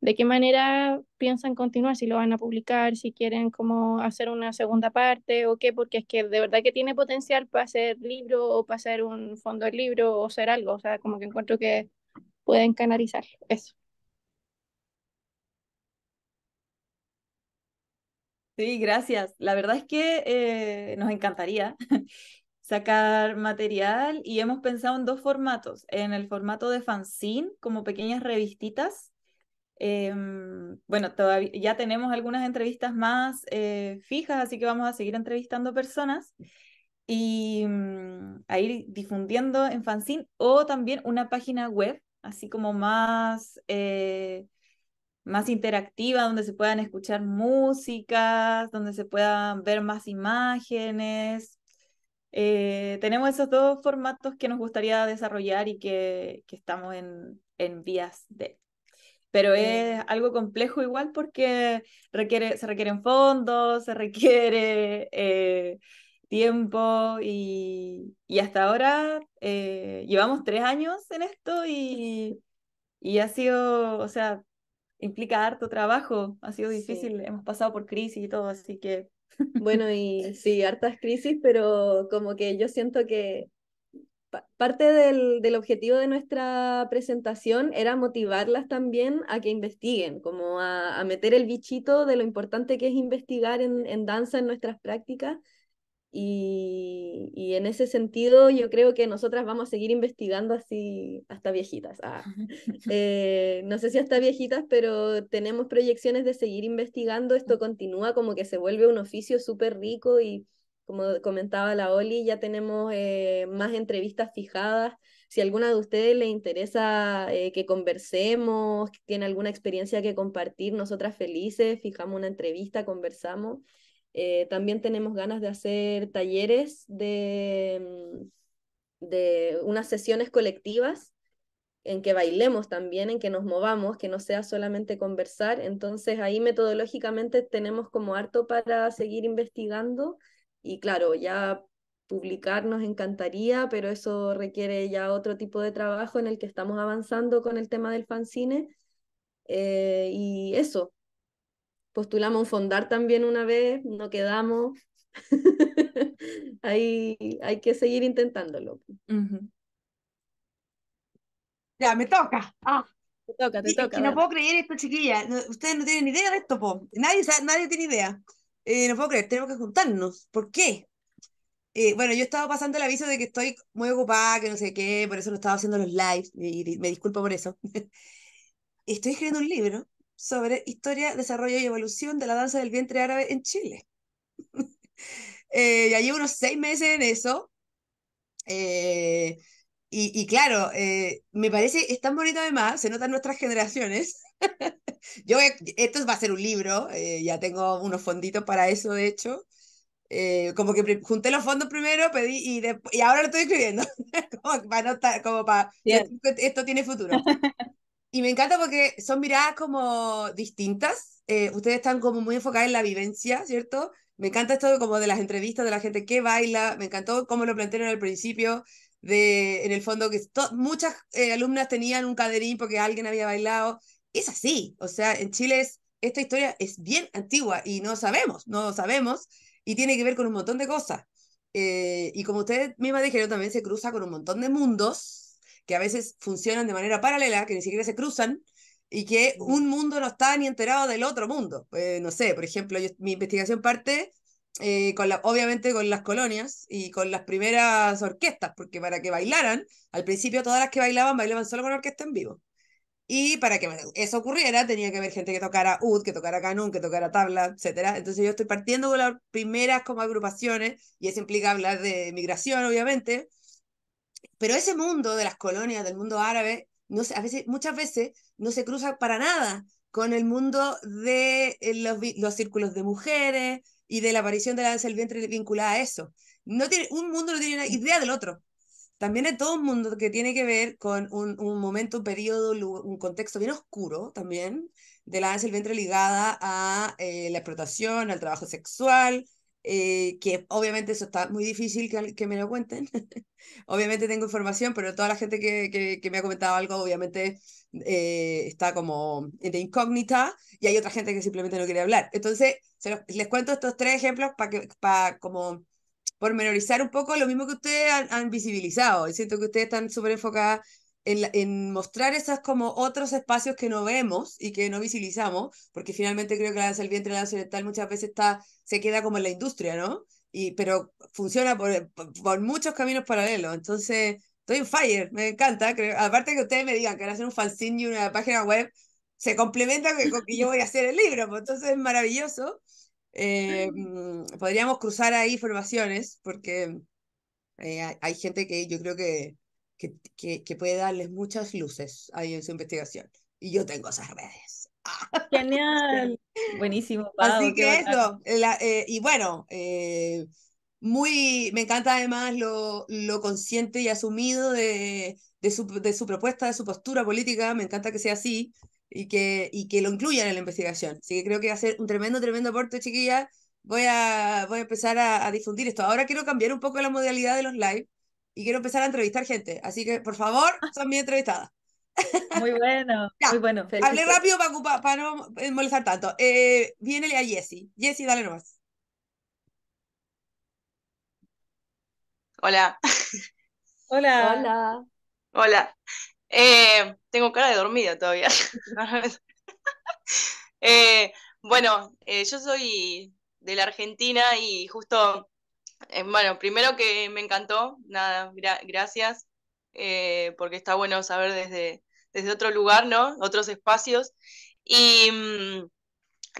de qué manera piensan continuar, si lo van a publicar, si quieren como hacer una segunda parte o qué, porque es que de verdad que tiene potencial para ser libro o para ser un fondo del libro o ser algo, o sea, como que encuentro que pueden canalizar eso. Sí, gracias. La verdad es que eh, nos encantaría sacar material y hemos pensado en dos formatos, en el formato de fanzine, como pequeñas revistitas, Em, bueno, todavía ya tenemos algunas entrevistas más eh, fijas, así que vamos a seguir entrevistando personas y mm, a ir difundiendo en fanzine o también una página web, así como más, eh, más interactiva, donde se puedan escuchar músicas, donde se puedan ver más imágenes. Eh, tenemos esos dos formatos que nos gustaría desarrollar y que, que estamos en, en vías de pero es algo complejo igual porque requiere, se requieren fondos, se requiere eh, tiempo y, hasta ahora eh, llevamos tres años en esto y, ha sido, o sea, implica harto trabajo, ha sido difícil, hemos pasado por crisis y todo, así que... Bueno, y sí, hartas crisis, pero como que yo siento que parte del, objetivo de nuestra presentación era motivarlas también a que investiguen, como a, meter el bichito de lo importante que es investigar en, danza en nuestras prácticas. Y, en ese sentido yo creo que nosotras vamos a seguir investigando así hasta viejitas. Ah. Eh, no sé si hasta viejitas, pero tenemos proyecciones de seguir investigando. Esto continúa como que se vuelve un oficio súper rico y como comentaba la Oli, ya tenemos eh, más entrevistas fijadas. Si alguna de ustedes le interesa eh, que conversemos, tiene alguna experiencia que compartir, nosotras felices, fijamos una entrevista, conversamos. Eh, también tenemos ganas de hacer talleres de, mm, de unas sesiones colectivas en que bailemos también, en que nos movamos, que no sea solamente conversar. Entonces ahí metodológicamente tenemos como harto para seguir investigando y claro, ya publicar nos encantaría, pero eso requiere ya otro tipo de trabajo en el que estamos avanzando con el tema del fanzine. Eh, y eso, postulamos fondar también una vez, no quedamos. hay, hay que seguir intentándolo. Ya, me toca. Ah. Te toca, te toca. no puedo creer esto, chiquilla. ustedes no tienen idea de esto, po. Nadie, nadie tiene idea. Eh, no puedo creer, tenemos que juntarnos. ¿Por qué? Eh, bueno, yo estaba pasando el aviso de que estoy muy ocupada, que no sé qué, por eso no estaba haciendo los lives, y, me disculpo por eso. estoy escribiendo un libro sobre historia, desarrollo y evolución de la danza del vientre árabe en Chile. Eh, ya llevo unos seis meses en eso. y, y, claro, me parece, es tan bonito además, se notan nuestras generaciones, Yo, esto va a ser un libro, eh, ya tengo unos fonditos para eso, de hecho. Eh, como que junté los fondos primero, pedí y, y ahora lo estoy escribiendo, como para esto tiene futuro. Y me encanta porque son miradas como distintas, eh, ustedes están como muy enfocadas en la vivencia, ¿cierto? Me encanta esto como de las entrevistas de la gente que baila, me encantó cómo lo plantearon al principio, de en el fondo que muchas alumnas tenían un caderín porque alguien había bailado, es así. O sea, en Chile esta historia es bien antigua y no sabemos, no sabemos, y tiene que ver con un montón de cosas. Eh, y como ustedes mismas dijeron, también se cruza con un montón de mundos que a veces funcionan de manera paralela, que ni siquiera se cruzan, y que un mundo no está ni enterado del otro mundo. Eh, no sé, por ejemplo, mi investigación parte eh, con la, obviamente con las colonias y con las primeras orquestas, porque para que bailaran, al principio todas las que bailaban bailaban solo con orquesta en vivo. Y para que eso ocurriera, tenía que haber gente que tocara ud, que tocara canon que tocara tabla, etc. Entonces yo estoy partiendo con las primeras como agrupaciones, y eso implica hablar de migración, obviamente. Pero ese mundo de las colonias, del mundo árabe, no a veces, muchas veces no se cruza para nada con el mundo de eh, los, círculos de mujeres y de la aparición de la danza del vientre vinculada a eso. No tiene, un mundo no tiene una idea del otro. También hay todo un mundo que tiene que ver con un, un momento, un periodo, un contexto bien oscuro también de la danza del vientre ligada a eh, la explotación, al trabajo sexual, eh, que obviamente eso está muy difícil que, me lo cuenten. obviamente tengo información, pero toda la gente que, que, me ha comentado algo, obviamente eh, está como de incógnita y hay otra gente que simplemente no quiere hablar. Entonces, les cuento estos tres ejemplos para que, para como pormenorizar un poco lo mismo que ustedes han, visibilizado. Y siento que ustedes están súper enfocadas en, en, mostrar esos como otros espacios que no vemos y que no visibilizamos, porque finalmente creo que la danza del vientre y la muchas veces está, se queda como en la industria, ¿no? Y, pero funciona por, por muchos caminos paralelos. Entonces, estoy en fire, me encanta. Creo, aparte que ustedes me digan que van a hacer un fanzine y una página web, se complementa con que yo voy a hacer el libro, pues, entonces es maravilloso. Eh, mm, podríamos cruzar ahí formaciones porque eh, hay gente que yo creo que, que, puede darles muchas luces ahí en su investigación. Y yo tengo esas redes. Genial. Buenísimo. Así que eso. Eh, y bueno, muy, me encanta además lo, lo consciente y asumido de, su, de su propuesta, de su postura política. Me encanta que sea así y que, y que lo incluyan en la investigación. Así que creo que va a ser un tremendo, tremendo aporte, chiquilla. Voy a, voy a empezar a, difundir esto. Ahora quiero cambiar un poco la modalidad de los live y quiero empezar a entrevistar gente. Así que, por favor, son bien entrevistadas. Muy bueno, muy bueno. Feliz. Hablé rápido para, para no molestar tanto. Eh, viene a Jessy. Jessy, dale nomás. Hola. Hola. Hola. Hola. Eh, tengo cara de dormida todavía. Eh, bueno, eh, yo soy de la Argentina y justo, bueno, primero que me encantó, nada, gracias, porque está bueno saber desde, desde otro lugar, ¿no? Otros espacios. Y mm,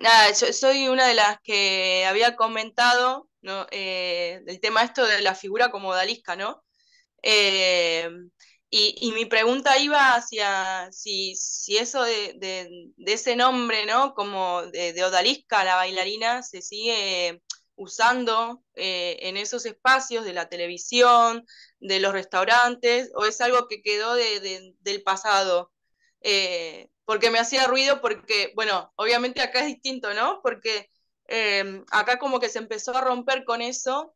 nada, yo soy una de las que había comentado ¿no? el tema esto de la figura como dalisca ¿no? Y, mi pregunta iba hacia si, eso de, ese nombre, ¿no? Como de, Odalisca, la bailarina, se sigue usando eh, en esos espacios de la televisión, de los restaurantes, o es algo que quedó del pasado. Eh, porque me hacía ruido, porque, bueno, obviamente acá es distinto, ¿no? Porque eh, acá como que se empezó a romper con eso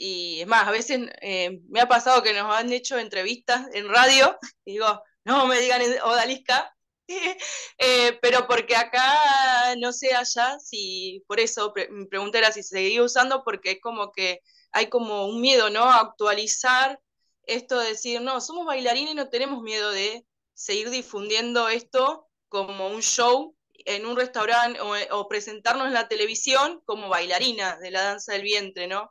y es más, a veces eh, me ha pasado que nos han hecho entrevistas en radio y digo, no me digan odalisca, eh, pero porque acá, no sé, allá, si por eso mi pregunta era si se seguía usando, porque es como que hay como un miedo, ¿no? A actualizar esto decir, no, somos bailarines y no tenemos miedo de seguir difundiendo esto como un show en un restaurante o, eh, o presentarnos en la televisión como bailarinas de la danza del vientre, ¿no?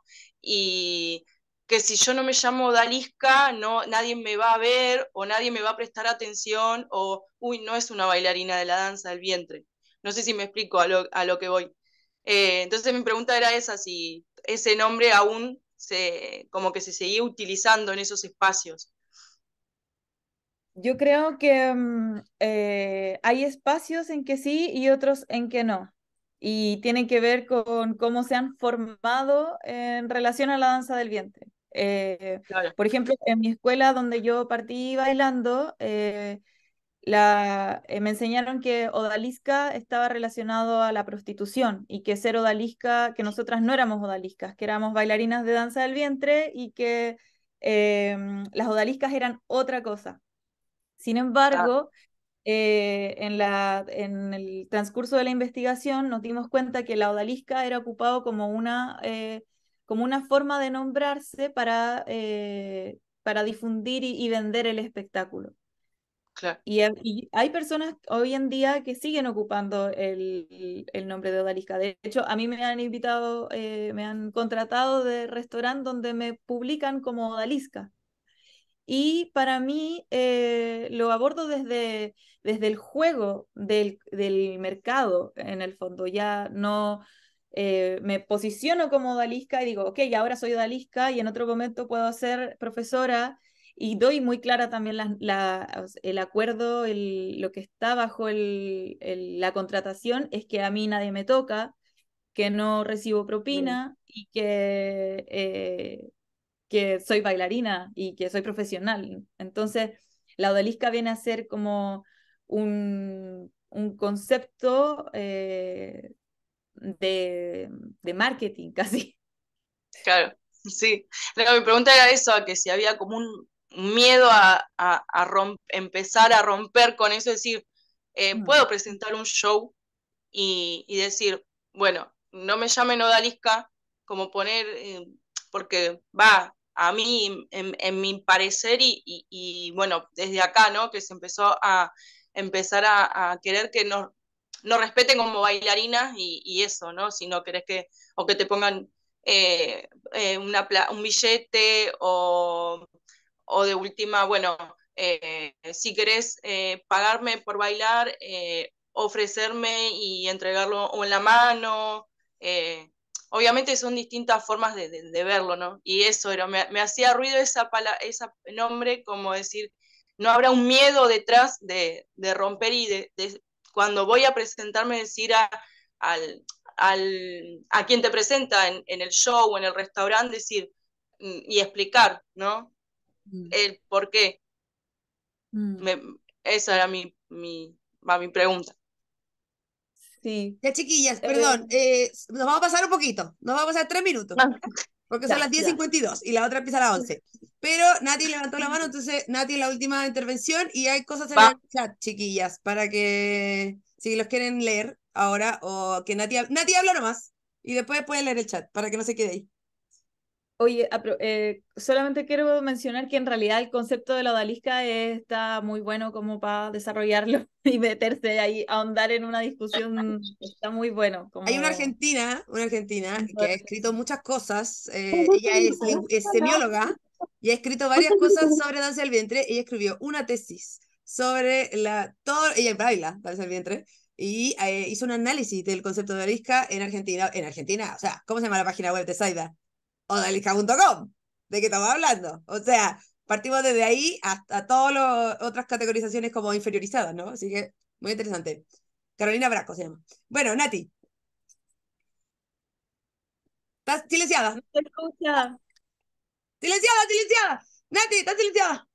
y que si yo no me llamo Dalisca, no, nadie me va a ver o nadie me va a prestar atención o, uy, no es una bailarina de la danza del vientre. No sé si me explico a lo, que voy. Eh, entonces mi pregunta era esa, si ese nombre aún se, como que se seguía utilizando en esos espacios. Yo creo que mm, eh, hay espacios en que sí y otros en que no y tiene que ver con cómo se han formado en relación a la danza del vientre. Eh, por ejemplo, en mi escuela donde yo partí bailando, eh, eh, me enseñaron que odalisca estaba relacionado a la prostitución y que ser odalisca, que nosotras no éramos odaliscas, que éramos bailarinas de danza del vientre y que em, las odaliscas eran otra cosa. Sin embargo, eh, en, la, en el transcurso de la investigación nos dimos cuenta que la odalisca era ocupado como una, eh, como una forma de nombrarse para, eh, para difundir y, vender el espectáculo. Claro. Y, hay personas hoy en día que siguen ocupando el, el, nombre de odalisca. De hecho, a mí me han invitado, me han contratado de restaurante donde me publican como odalisca. Y para mí eh, lo abordo desde, desde el juego del, del mercado, en el fondo. Ya no eh, me posiciono como Dalisca y digo, ok, ahora soy Dalisca y en otro momento puedo ser profesora y doy muy clara también la, el acuerdo, el, lo que está bajo el, la contratación es que a mí nadie me toca, que no recibo propina y que eh, que soy bailarina y que soy profesional. Entonces, la odalisca viene a ser como un, concepto eh, de, marketing casi. Claro, sí. mi pregunta era eso, que si había como un miedo a, empezar a romper con eso, es decir, eh, mm. puedo presentar un show y, decir, bueno, no me llamen odalisca, como poner, eh, porque va, a mí, en, mi parecer, y, bueno, desde acá, ¿no? Que se empezó a empezar a, querer que nos, nos, respeten como bailarinas y, eso, ¿no? Si no querés que, o que te pongan eh, eh, un billete o, de última, bueno, eh, si querés pagarme por bailar, ofrecerme y entregarlo o en la mano obviamente son distintas formas de, verlo, ¿no? Y eso era, me, hacía ruido esa pala, ese nombre, como decir, no habrá un miedo detrás de, romper y de, cuando voy a presentarme decir a, al, a quien te presenta en, en el show o en el restaurante, decir mm, y explicar, ¿no? Mm. El por qué. Mm. esa era mi, mi, mi pregunta. Sí. Ya, chiquillas, eh, perdón, eh, nos vamos a pasar un poquito, nos vamos a pasar tres minutos, porque son las 10.52 y la otra empieza a las 11. Pero Nati levantó la mano, entonces Nati la última intervención y hay cosas en el chat, chiquillas, para que si los quieren leer ahora o que Nati, Nati habla nomás y después pueden leer el chat para que no se quede ahí. Oye, eh, solamente quiero mencionar que en realidad el concepto de la odalisca está muy bueno como para desarrollarlo y meterse ahí, ahondar en una discusión, está muy bueno. Como... Hay una argentina, una argentina que ha escrito muchas cosas, eh, ella es, semióloga y ha escrito varias cosas sobre danza del vientre, ella escribió una tesis sobre la, todo, ella baila danza del vientre, y eh, hizo un análisis del concepto de odalisca en Argentina, en Argentina, o sea, ¿cómo se llama la página web de Saida? odalisca.com. ¿De qué estamos hablando? O sea, partimos desde ahí hasta todas las otras categorizaciones como inferiorizadas, ¿no? Así que muy interesante. Carolina Braco se llama. Bueno, Nati. ¿Estás silenciada? te Silenciada, silenciada. Nati, estás silenciada.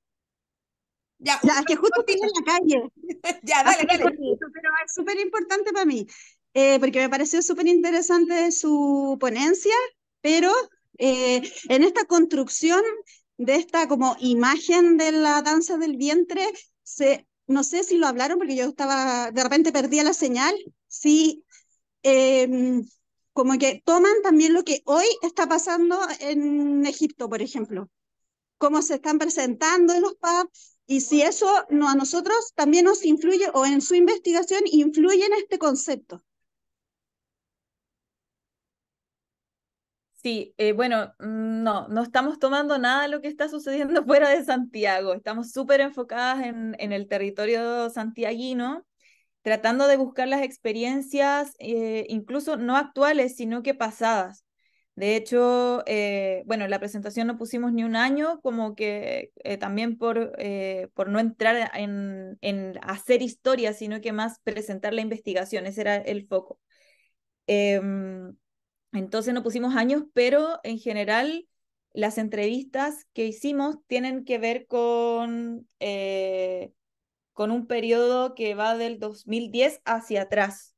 Ya, ya es que justo tiene en la calle. ya, dale, ah, dale. pero es súper importante para mí, eh, porque me pareció súper interesante su ponencia, pero eh, en esta construcción de esta como imagen de la danza del vientre, se, no sé si lo hablaron porque yo estaba, de repente perdía la señal, sí, em, como que toman también lo que hoy está pasando en Egipto, por ejemplo, cómo se están presentando en los pubs y si eso a nosotros también nos influye o en su investigación influye en este concepto. Sí, eh, bueno, mm, no, no estamos tomando nada de lo que está sucediendo fuera de Santiago. Estamos súper enfocadas en, el territorio santiaguino, tratando de buscar las experiencias, eh, incluso no actuales, sino que pasadas. De hecho, eh, bueno, la presentación no pusimos ni un año, como que también por, por no entrar en, en hacer historia, sino que más presentar la investigación, ese era el foco. Em, entonces no pusimos años, pero en general las entrevistas que hicimos tienen que ver con, eh, con un periodo que va del 2010 hacia atrás.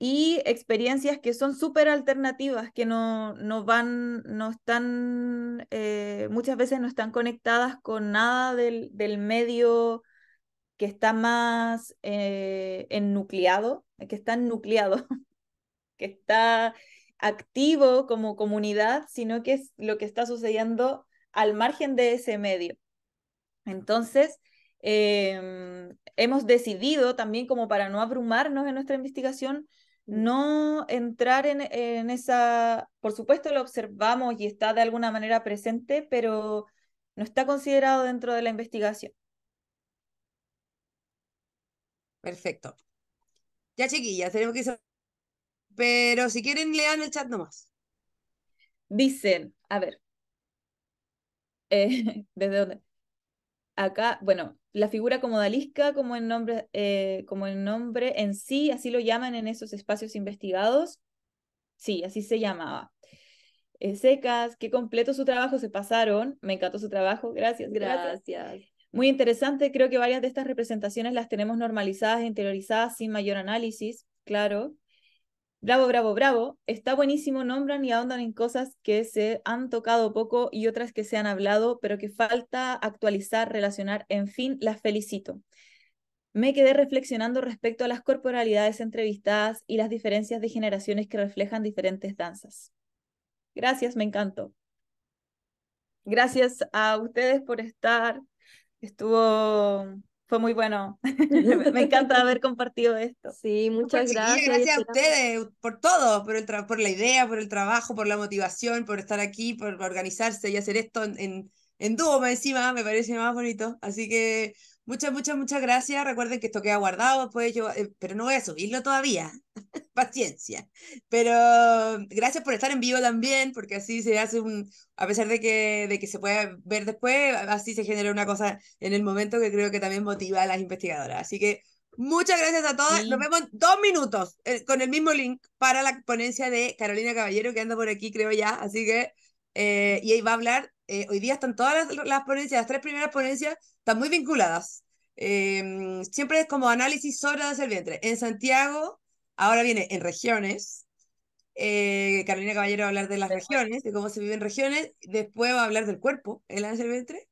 Y experiencias que son súper alternativas, que no, van, no están, eh, muchas veces no están conectadas con nada del, medio que está más eh, en nucleado. que está nucleado que está activo como comunidad, sino que es lo que está sucediendo al margen de ese medio. Entonces, em, hemos decidido también como para no abrumarnos en nuestra investigación, mm. no entrar en, en, esa, por supuesto lo observamos y está de alguna manera presente, pero no está considerado dentro de la investigación. Perfecto. Ya chiquillas, tenemos que pero si quieren, lean el chat nomás. Dicen, a ver. Eh, ¿Desde dónde? Acá, bueno, la figura como Dalisca, como el nombre, eh, como el nombre en sí, así lo llaman en esos espacios investigados. Sí, así se llamaba. Eh, secas, qué completo su trabajo, se pasaron, me encantó su trabajo, gracias, gracias. Gracias. Muy interesante, creo que varias de estas representaciones las tenemos normalizadas, e interiorizadas, sin mayor análisis, claro bravo, bravo, bravo, está buenísimo, nombran y ahondan en cosas que se han tocado poco y otras que se han hablado, pero que falta actualizar, relacionar, en fin, las felicito. Me quedé reflexionando respecto a las corporalidades entrevistadas y las diferencias de generaciones que reflejan diferentes danzas. Gracias, me encantó. Gracias a ustedes por estar. Estuvo fue muy bueno. me encanta haber compartido esto. Sí, muchas gracias. Gracias a ustedes por todo, por, el por la idea, por el trabajo, por la motivación, por estar aquí, por organizarse y hacer esto en, en, en dúo encima, me parece más bonito. Así que Muchas, muchas, muchas gracias. Recuerden que esto queda guardado, pues eh, pero no voy a subirlo todavía. Paciencia. Pero mm, gracias por estar en vivo también, porque así se hace un, a pesar de que, de que se puede ver después, así se genera una cosa en el momento que creo que también motiva a las investigadoras. Así que muchas gracias a todos. Nos vemos en dos minutos eh, con el mismo link para la ponencia de Carolina Caballero, que anda por aquí, creo ya. Así que, eh, y ahí va a hablar. hoy día están todas las ponencias, las tres primeras ponencias están muy vinculadas. Em, siempre es como análisis sobre la del vientre. En Santiago, ahora viene en regiones. Eh, Carolina Caballero va a hablar de las regiones, de cómo se vive en regiones. Después va a hablar del cuerpo, el análisis del vientre.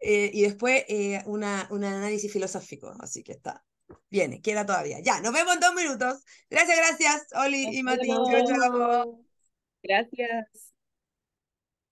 Eh, y después eh, una, un análisis filosófico. Así que está. Viene, queda todavía. Ya, nos vemos en dos minutos. Gracias, gracias, Oli y Mati. Gracias.